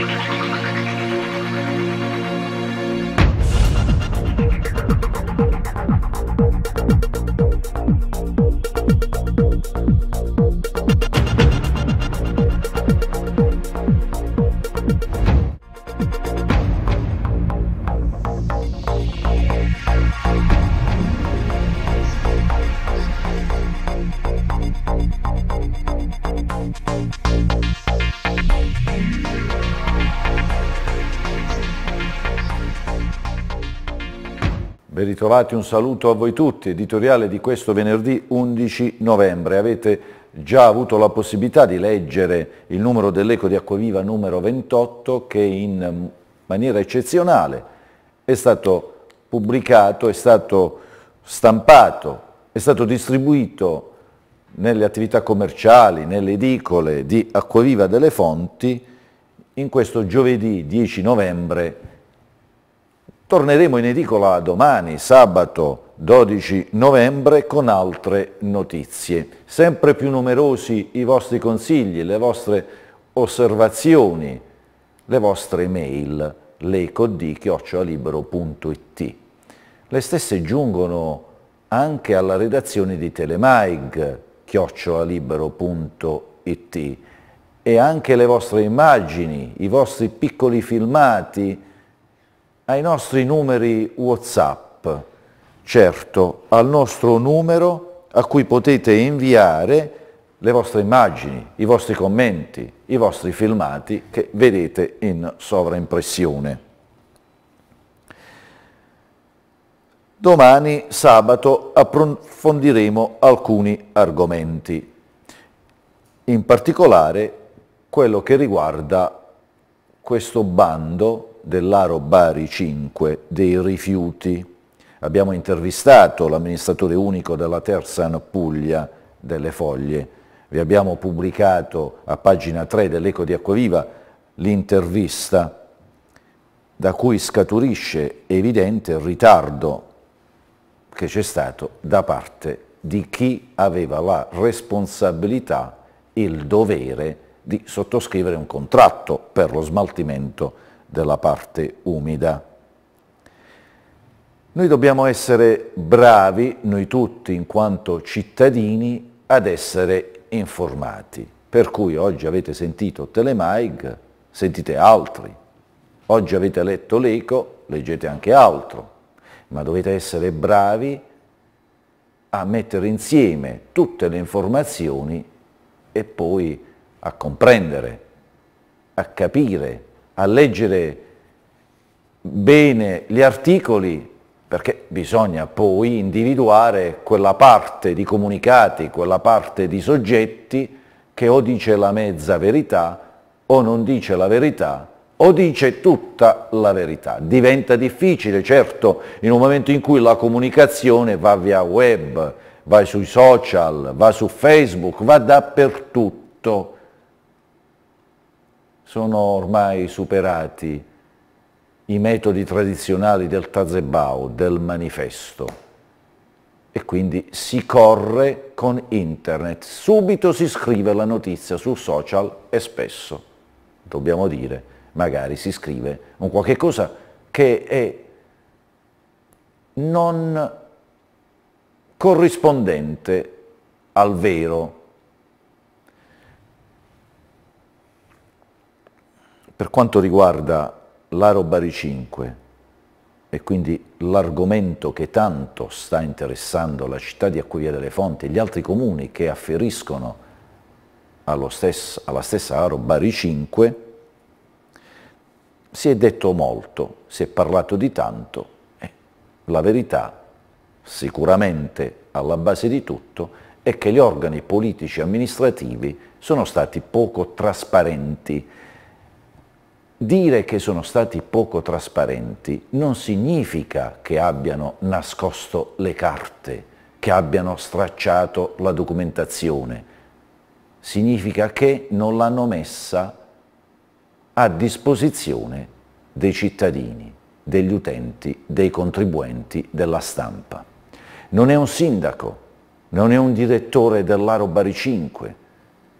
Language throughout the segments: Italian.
すみません。ritrovati, un saluto a voi tutti, editoriale di questo venerdì 11 novembre. Avete già avuto la possibilità di leggere il numero dell'Eco di Acquaviva numero 28 che in maniera eccezionale è stato pubblicato, è stato stampato, è stato distribuito nelle attività commerciali, nelle edicole di Acquaviva delle Fonti in questo giovedì 10 novembre Torneremo in edicola domani, sabato 12 novembre, con altre notizie. Sempre più numerosi i vostri consigli, le vostre osservazioni, le vostre mail, lecod.it. Le stesse giungono anche alla redazione di telemaig, e anche le vostre immagini, i vostri piccoli filmati, ai nostri numeri WhatsApp, certo, al nostro numero a cui potete inviare le vostre immagini, i vostri commenti, i vostri filmati che vedete in sovraimpressione. Domani, sabato, approfondiremo alcuni argomenti, in particolare quello che riguarda questo bando dell'Aro Bari 5 dei rifiuti. Abbiamo intervistato l'amministratore unico della Terzan Puglia delle Foglie. Vi abbiamo pubblicato a pagina 3 dell'Eco di Acquaviva l'intervista da cui scaturisce evidente il ritardo che c'è stato da parte di chi aveva la responsabilità, e il dovere di sottoscrivere un contratto per lo smaltimento di della parte umida. Noi dobbiamo essere bravi, noi tutti in quanto cittadini, ad essere informati. Per cui oggi avete sentito Telemaig, sentite altri. Oggi avete letto l'eco, leggete anche altro. Ma dovete essere bravi a mettere insieme tutte le informazioni e poi a comprendere, a capire a leggere bene gli articoli perché bisogna poi individuare quella parte di comunicati, quella parte di soggetti che o dice la mezza verità o non dice la verità o dice tutta la verità. Diventa difficile, certo, in un momento in cui la comunicazione va via web, va sui social, va su Facebook, va dappertutto sono ormai superati i metodi tradizionali del tazebao, del manifesto e quindi si corre con internet, subito si scrive la notizia su social e spesso, dobbiamo dire, magari si scrive un qualche cosa che è non corrispondente al vero Per quanto riguarda l'Aro Bari 5 e quindi l'argomento che tanto sta interessando la città di Acquavia delle Fonti e gli altri comuni che afferiscono stesso, alla stessa Aro Bari 5, si è detto molto, si è parlato di tanto, eh, la verità sicuramente alla base di tutto è che gli organi politici e amministrativi sono stati poco trasparenti Dire che sono stati poco trasparenti non significa che abbiano nascosto le carte, che abbiano stracciato la documentazione. Significa che non l'hanno messa a disposizione dei cittadini, degli utenti, dei contribuenti, della stampa. Non è un sindaco, non è un direttore dell'Aro Bari 5,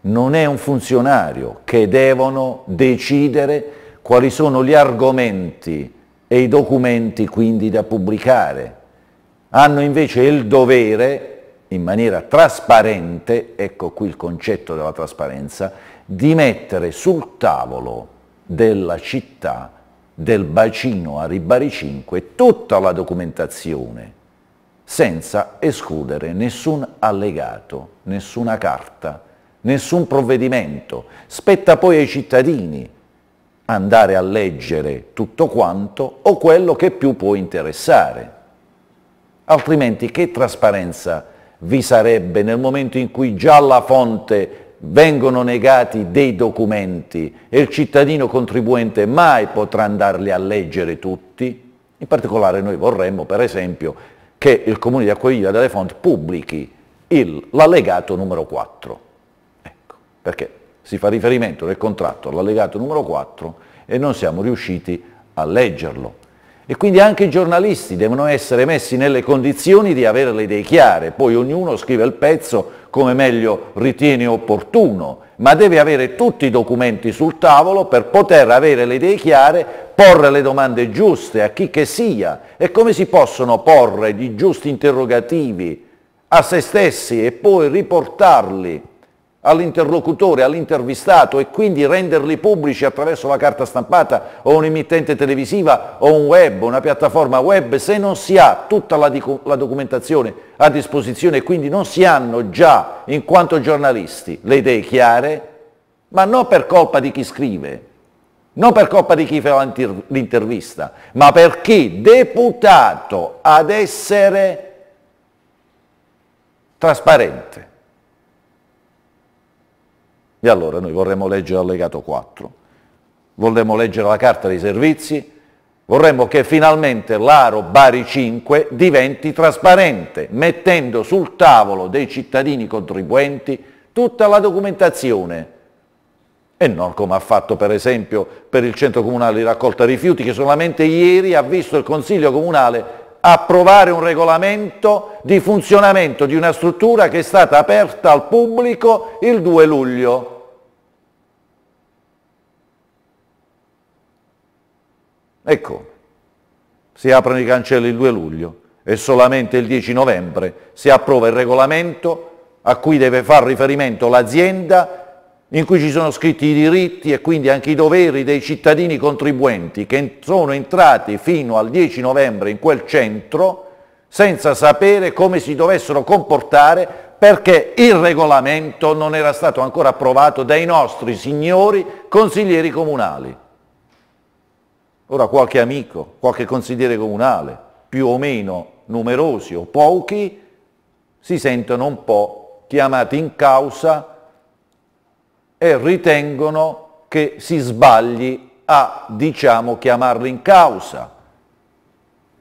non è un funzionario che devono decidere quali sono gli argomenti e i documenti quindi da pubblicare. Hanno invece il dovere, in maniera trasparente, ecco qui il concetto della trasparenza, di mettere sul tavolo della città, del bacino a Ribari 5, tutta la documentazione, senza escludere nessun allegato, nessuna carta, nessun provvedimento. Spetta poi ai cittadini andare a leggere tutto quanto o quello che più può interessare. Altrimenti che trasparenza vi sarebbe nel momento in cui già alla fonte vengono negati dei documenti e il cittadino contribuente mai potrà andarli a leggere tutti? In particolare noi vorremmo, per esempio, che il Comune di Acquaviva delle Fonti pubblichi l'allegato numero 4. Ecco, perché si fa riferimento del contratto all'allegato numero 4 e non siamo riusciti a leggerlo. E quindi anche i giornalisti devono essere messi nelle condizioni di avere le idee chiare, poi ognuno scrive il pezzo come meglio ritiene opportuno, ma deve avere tutti i documenti sul tavolo per poter avere le idee chiare, porre le domande giuste a chi che sia. E come si possono porre i giusti interrogativi a se stessi e poi riportarli all'interlocutore, all'intervistato e quindi renderli pubblici attraverso la carta stampata o un'emittente televisiva o un web, una piattaforma web, se non si ha tutta la, la documentazione a disposizione e quindi non si hanno già, in quanto giornalisti, le idee chiare, ma non per colpa di chi scrive, non per colpa di chi fa l'intervista, ma per chi deputato ad essere trasparente. E allora noi vorremmo leggere l'allegato 4, vorremmo leggere la carta dei servizi, vorremmo che finalmente l'Aro Bari 5 diventi trasparente, mettendo sul tavolo dei cittadini contribuenti tutta la documentazione e non come ha fatto per esempio per il centro comunale di raccolta rifiuti che solamente ieri ha visto il Consiglio Comunale approvare un regolamento di funzionamento di una struttura che è stata aperta al pubblico il 2 luglio. Ecco, si aprono i cancelli il 2 luglio e solamente il 10 novembre si approva il regolamento a cui deve far riferimento l'azienda in cui ci sono scritti i diritti e quindi anche i doveri dei cittadini contribuenti che sono entrati fino al 10 novembre in quel centro senza sapere come si dovessero comportare perché il regolamento non era stato ancora approvato dai nostri signori consiglieri comunali. Ora qualche amico, qualche consigliere comunale, più o meno numerosi o pochi, si sentono un po' chiamati in causa e ritengono che si sbagli a, diciamo, chiamarli in causa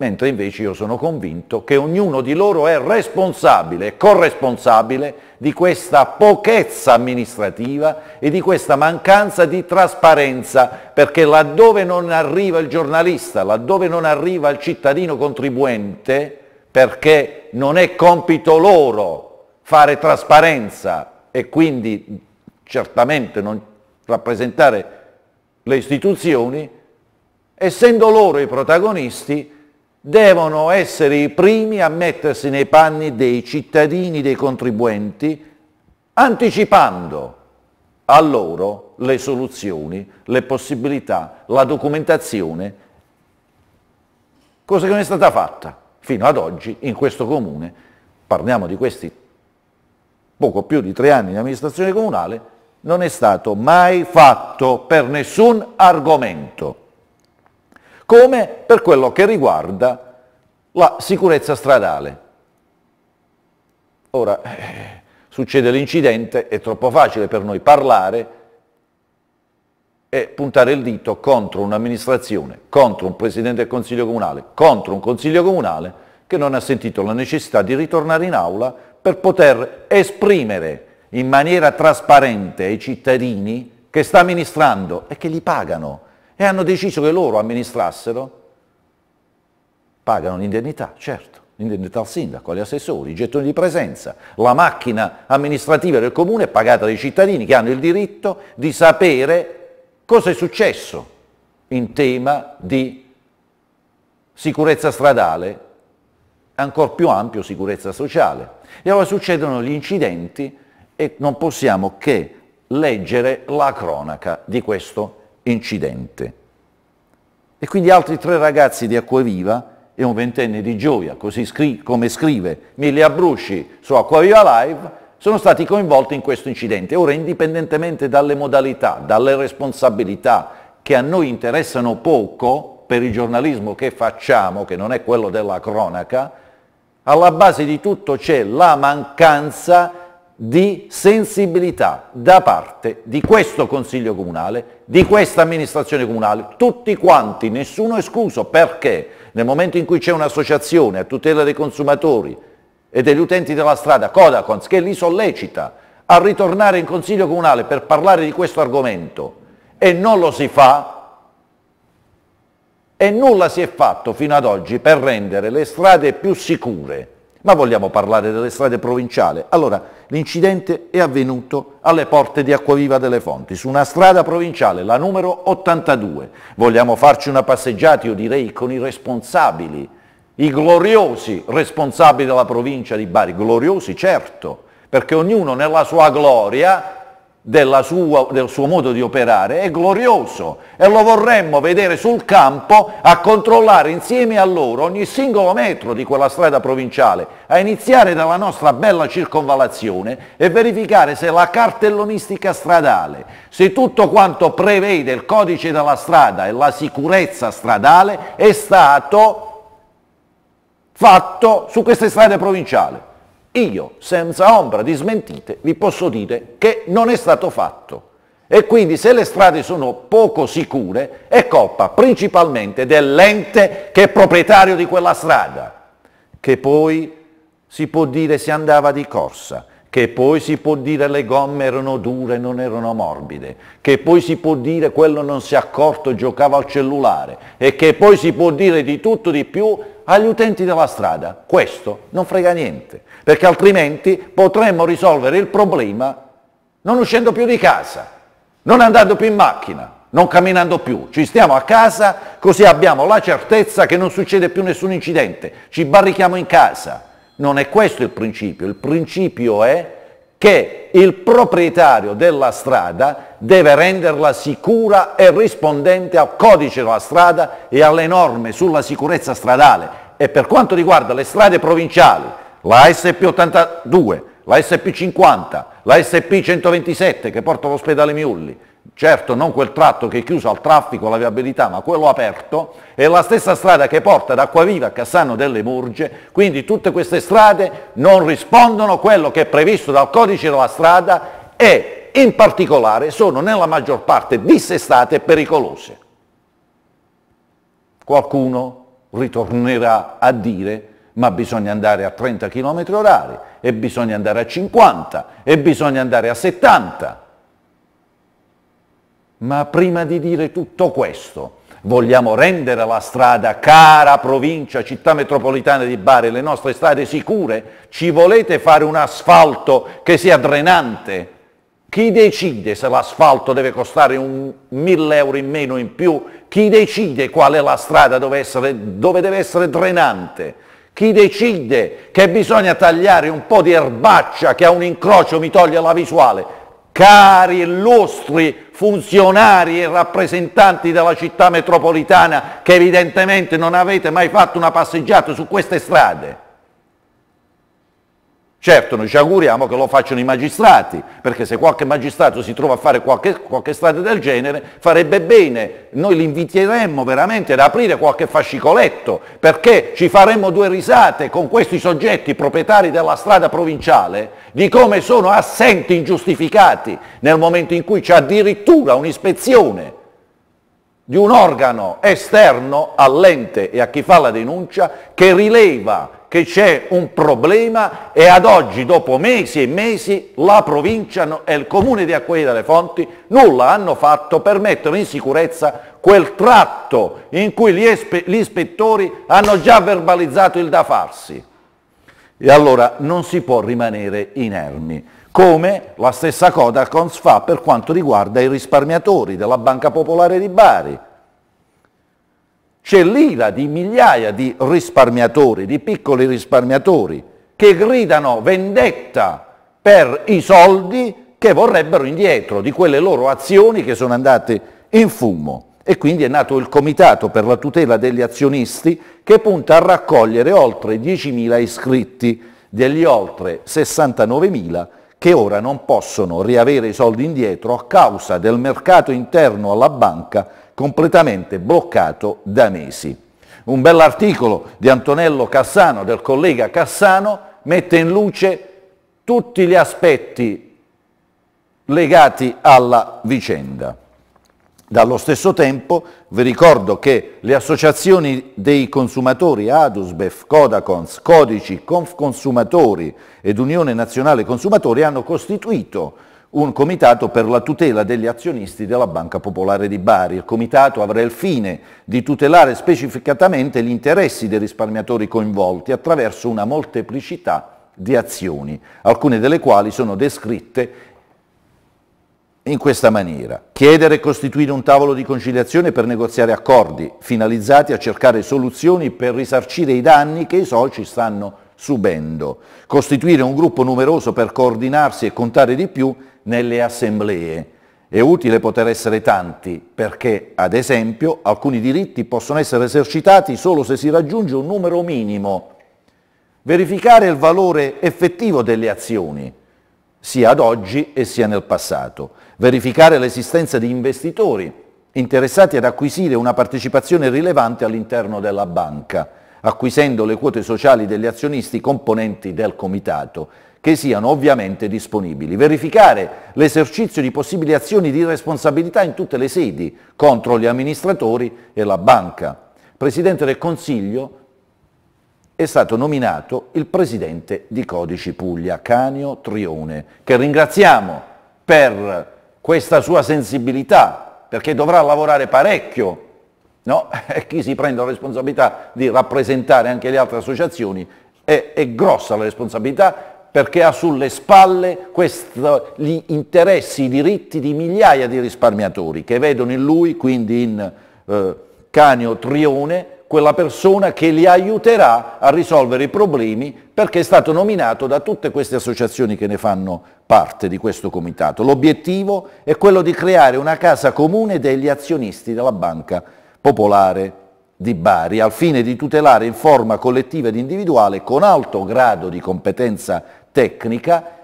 mentre invece io sono convinto che ognuno di loro è responsabile, corresponsabile di questa pochezza amministrativa e di questa mancanza di trasparenza, perché laddove non arriva il giornalista, laddove non arriva il cittadino contribuente, perché non è compito loro fare trasparenza e quindi certamente non rappresentare le istituzioni, essendo loro i protagonisti, devono essere i primi a mettersi nei panni dei cittadini, dei contribuenti, anticipando a loro le soluzioni, le possibilità, la documentazione, cosa che non è stata fatta fino ad oggi in questo comune, parliamo di questi poco più di tre anni di amministrazione comunale, non è stato mai fatto per nessun argomento come per quello che riguarda la sicurezza stradale. Ora, eh, succede l'incidente, è troppo facile per noi parlare e puntare il dito contro un'amministrazione, contro un Presidente del Consiglio Comunale, contro un Consiglio Comunale che non ha sentito la necessità di ritornare in aula per poter esprimere in maniera trasparente ai cittadini che sta amministrando e che li pagano e hanno deciso che loro amministrassero, pagano l'indennità, certo, l'indennità al sindaco, agli assessori, i gettoni di presenza, la macchina amministrativa del comune è pagata dai cittadini che hanno il diritto di sapere cosa è successo in tema di sicurezza stradale, ancora più ampio sicurezza sociale. E allora succedono gli incidenti e non possiamo che leggere la cronaca di questo incidente. E quindi altri tre ragazzi di Acquaviva e un ventenne di Gioia, così scri come scrive Emilia Brusci su Acquaviva Live, sono stati coinvolti in questo incidente. Ora, indipendentemente dalle modalità, dalle responsabilità che a noi interessano poco per il giornalismo che facciamo, che non è quello della cronaca, alla base di tutto c'è la mancanza di di sensibilità da parte di questo Consiglio Comunale, di questa amministrazione comunale, tutti quanti, nessuno escluso, perché nel momento in cui c'è un'associazione a tutela dei consumatori e degli utenti della strada, Codacons, che li sollecita a ritornare in Consiglio Comunale per parlare di questo argomento e non lo si fa, e nulla si è fatto fino ad oggi per rendere le strade più sicure ma vogliamo parlare delle strade provinciali? Allora, l'incidente è avvenuto alle porte di Acquaviva delle Fonti, su una strada provinciale, la numero 82. Vogliamo farci una passeggiata, io direi, con i responsabili, i gloriosi responsabili della provincia di Bari. Gloriosi, certo, perché ognuno nella sua gloria sua, del suo modo di operare è glorioso e lo vorremmo vedere sul campo a controllare insieme a loro ogni singolo metro di quella strada provinciale, a iniziare dalla nostra bella circonvalazione e verificare se la cartellonistica stradale, se tutto quanto prevede il codice della strada e la sicurezza stradale è stato fatto su queste strade provinciali. Io, senza ombra di smentite, vi posso dire che non è stato fatto. E quindi se le strade sono poco sicure, è colpa principalmente dell'ente che è proprietario di quella strada, che poi si può dire si andava di corsa, che poi si può dire le gomme erano dure, e non erano morbide, che poi si può dire quello non si è accorto, e giocava al cellulare, e che poi si può dire di tutto di più agli utenti della strada. Questo non frega niente, perché altrimenti potremmo risolvere il problema non uscendo più di casa, non andando più in macchina, non camminando più. Ci stiamo a casa così abbiamo la certezza che non succede più nessun incidente. Ci barrichiamo in casa. Non è questo il principio. Il principio è che il proprietario della strada deve renderla sicura e rispondente al codice della strada e alle norme sulla sicurezza stradale. E per quanto riguarda le strade provinciali, la SP82, la SP50, la SP127 che porta all'ospedale Miulli, certo non quel tratto che è chiuso al traffico, alla viabilità, ma quello aperto, è la stessa strada che porta ad Acquaviva a Cassano delle Murge, quindi tutte queste strade non rispondono a quello che è previsto dal codice della strada e in particolare sono nella maggior parte dissestate e pericolose. Qualcuno ritornerà a dire ma bisogna andare a 30 km orari e bisogna andare a 50 e bisogna andare a 70 ma prima di dire tutto questo, vogliamo rendere la strada cara provincia, città metropolitana di Bari, le nostre strade sicure? Ci volete fare un asfalto che sia drenante? Chi decide se l'asfalto deve costare un mille euro in meno in più? Chi decide qual è la strada dove, essere, dove deve essere drenante? Chi decide che bisogna tagliare un po' di erbaccia che a un incrocio mi toglie la visuale? Cari illustri funzionari e rappresentanti della città metropolitana che evidentemente non avete mai fatto una passeggiata su queste strade, Certo, noi ci auguriamo che lo facciano i magistrati, perché se qualche magistrato si trova a fare qualche, qualche strada del genere, farebbe bene, noi li inviteremmo veramente ad aprire qualche fascicoletto, perché ci faremmo due risate con questi soggetti proprietari della strada provinciale di come sono assenti ingiustificati nel momento in cui c'è addirittura un'ispezione di un organo esterno all'ente e a chi fa la denuncia che rileva che c'è un problema e ad oggi, dopo mesi e mesi, la provincia e il comune di Acquaie delle Fonti nulla hanno fatto per mettere in sicurezza quel tratto in cui gli, gli ispettori hanno già verbalizzato il da farsi. E allora non si può rimanere inermi, come la stessa Codacons fa per quanto riguarda i risparmiatori della Banca Popolare di Bari. C'è l'ira di migliaia di risparmiatori, di piccoli risparmiatori, che gridano vendetta per i soldi che vorrebbero indietro di quelle loro azioni che sono andate in fumo. E quindi è nato il Comitato per la tutela degli azionisti che punta a raccogliere oltre 10.000 iscritti degli oltre 69.000 che ora non possono riavere i soldi indietro a causa del mercato interno alla banca completamente bloccato da mesi. Un bell'articolo di Antonello Cassano, del collega Cassano, mette in luce tutti gli aspetti legati alla vicenda. Dallo stesso tempo vi ricordo che le associazioni dei consumatori Adusbef, Codacons, Codici, Conf Consumatori ed Unione Nazionale Consumatori hanno costituito un comitato per la tutela degli azionisti della Banca Popolare di Bari. Il comitato avrà il fine di tutelare specificatamente gli interessi dei risparmiatori coinvolti attraverso una molteplicità di azioni, alcune delle quali sono descritte in questa maniera. Chiedere e costituire un tavolo di conciliazione per negoziare accordi finalizzati a cercare soluzioni per risarcire i danni che i soci stanno subendo, costituire un gruppo numeroso per coordinarsi e contare di più nelle assemblee. È utile poter essere tanti perché, ad esempio, alcuni diritti possono essere esercitati solo se si raggiunge un numero minimo. Verificare il valore effettivo delle azioni, sia ad oggi e sia nel passato. Verificare l'esistenza di investitori interessati ad acquisire una partecipazione rilevante all'interno della banca acquisendo le quote sociali degli azionisti componenti del comitato, che siano ovviamente disponibili. Verificare l'esercizio di possibili azioni di responsabilità in tutte le sedi contro gli amministratori e la banca. Presidente del Consiglio è stato nominato il presidente di Codici Puglia, Canio Trione, che ringraziamo per questa sua sensibilità, perché dovrà lavorare parecchio no? e chi si prende la responsabilità di rappresentare anche le altre associazioni è, è grossa la responsabilità perché ha sulle spalle questo, gli interessi, i diritti di migliaia di risparmiatori che vedono in lui, quindi in eh, Canio Trione, quella persona che li aiuterà a risolvere i problemi perché è stato nominato da tutte queste associazioni che ne fanno parte di questo comitato. L'obiettivo è quello di creare una casa comune degli azionisti della banca popolare di Bari, al fine di tutelare in forma collettiva ed individuale, con alto grado di competenza tecnica,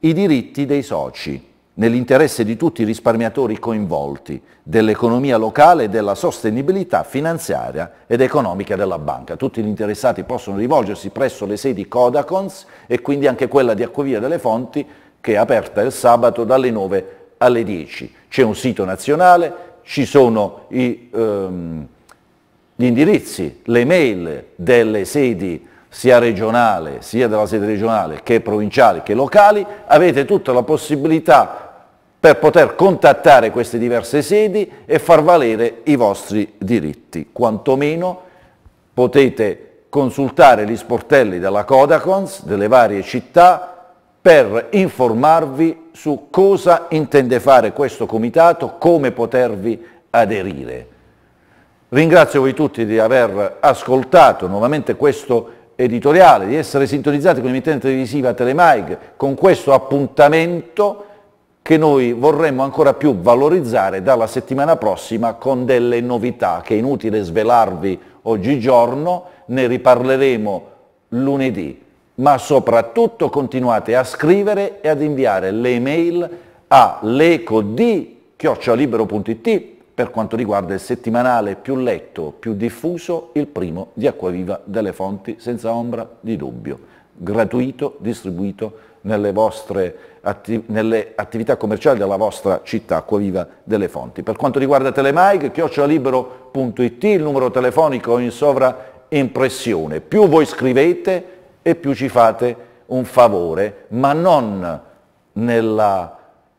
i diritti dei soci, nell'interesse di tutti i risparmiatori coinvolti, dell'economia locale e della sostenibilità finanziaria ed economica della banca. Tutti gli interessati possono rivolgersi presso le sedi Codacons e quindi anche quella di Acquavia delle Fonti, che è aperta il sabato dalle 9 alle 10. C'è un sito nazionale, ci sono i, ehm, gli indirizzi, le mail delle sedi sia regionale, sia della sede regionale che provinciali che locali, avete tutta la possibilità per poter contattare queste diverse sedi e far valere i vostri diritti. Quantomeno potete consultare gli sportelli della Codacons, delle varie città, per informarvi su cosa intende fare questo comitato, come potervi aderire. Ringrazio voi tutti di aver ascoltato nuovamente questo editoriale, di essere sintonizzati con l'emittente televisiva Telemaig, con questo appuntamento che noi vorremmo ancora più valorizzare dalla settimana prossima con delle novità che è inutile svelarvi oggigiorno, ne riparleremo lunedì ma soprattutto continuate a scrivere e ad inviare le email a lecod.it per quanto riguarda il settimanale più letto, più diffuso, il primo di Acquaviva delle fonti, senza ombra di dubbio, gratuito, distribuito nelle, vostre atti nelle attività commerciali della vostra città, Acquaviva delle fonti. Per quanto riguarda Telemike, chiocciolibero.it, il numero telefonico in sovraimpressione. Più voi scrivete, e più ci fate un favore, ma non nel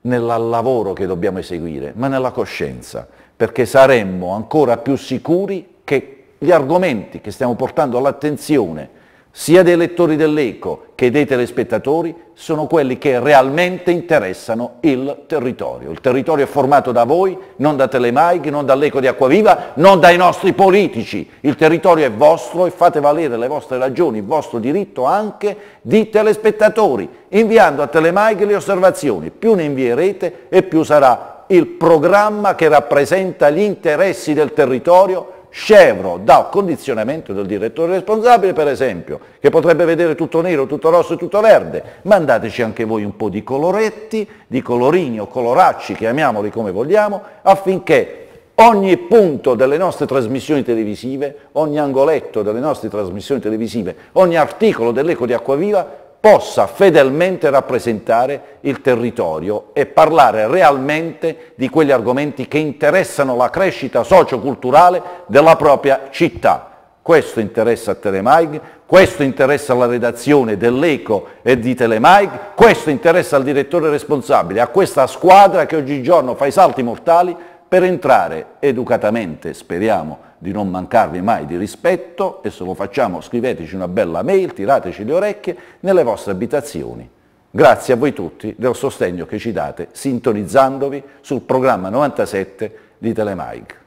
lavoro che dobbiamo eseguire, ma nella coscienza, perché saremmo ancora più sicuri che gli argomenti che stiamo portando all'attenzione sia dei lettori dell'Eco che dei telespettatori, sono quelli che realmente interessano il territorio. Il territorio è formato da voi, non da Telemike, non dall'Eco di Acquaviva, non dai nostri politici. Il territorio è vostro e fate valere le vostre ragioni, il vostro diritto anche di telespettatori, inviando a Telemike le osservazioni. Più ne invierete e più sarà il programma che rappresenta gli interessi del territorio scevro da condizionamento del direttore responsabile, per esempio, che potrebbe vedere tutto nero, tutto rosso e tutto verde. Mandateci anche voi un po' di coloretti, di colorini o coloracci, chiamiamoli come vogliamo, affinché ogni punto delle nostre trasmissioni televisive, ogni angoletto delle nostre trasmissioni televisive, ogni articolo dell'Eco di Acquaviva possa fedelmente rappresentare il territorio e parlare realmente di quegli argomenti che interessano la crescita socioculturale della propria città. Questo interessa a Telemaig, questo interessa alla redazione dell'Eco e di Telemaig, questo interessa al direttore responsabile, a questa squadra che oggigiorno fa i salti mortali per entrare educatamente, speriamo, di non mancarvi mai di rispetto e se lo facciamo scriveteci una bella mail, tirateci le orecchie nelle vostre abitazioni. Grazie a voi tutti del sostegno che ci date sintonizzandovi sul programma 97 di Telemike.